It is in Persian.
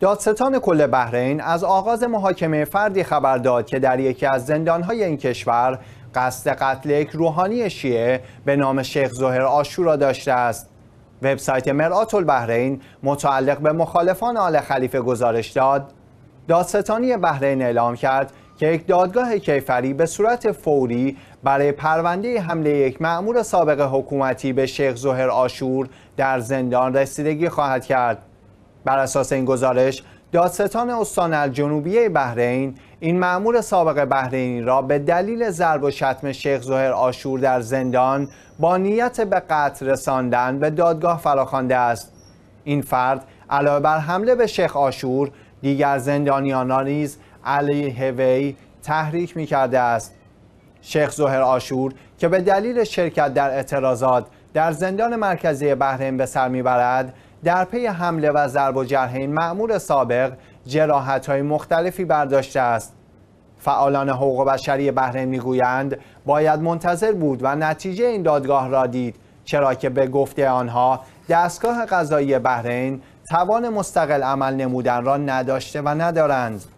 دادستان کل بحرین از آغاز محاکمه فردی خبر داد که در یکی از زندانهای این کشور قصد قتل یک روحانی شیعه به نام شیخ زهر را داشته است وبسایت مرآت البحرین متعلق به مخالفان آل خلیفه گزارش داد دادستانی بحرین اعلام کرد که یک دادگاه کیفری به صورت فوری برای پرونده حمله یک مأمور سابق حکومتی به شیخ زهر آشور در زندان رسیدگی خواهد کرد بر اساس این گزارش دادستان استان الجنوبی بحرین این معمور سابق بحرینی را به دلیل ضرب و شتم شیخ زهر آشور در زندان با نیت به قتل رساندن به دادگاه فراخوانده است این فرد علاوه بر حمله به شیخ آشور دیگر زندانیان نیز علیه وی تحریک می کرده است شیخ زهر آشور که به دلیل شرکت در اعتراضات در زندان مرکزی بحرین به سر میبرد در پی حمله و ضرب و جرح این معمور سابق جراحت های مختلفی برداشته است فعالان حقوق بشری بحرین میگویند باید منتظر بود و نتیجه این دادگاه را دید چرا که به گفته آنها دستگاه قضایی بحرین توان مستقل عمل نمودن را نداشته و ندارند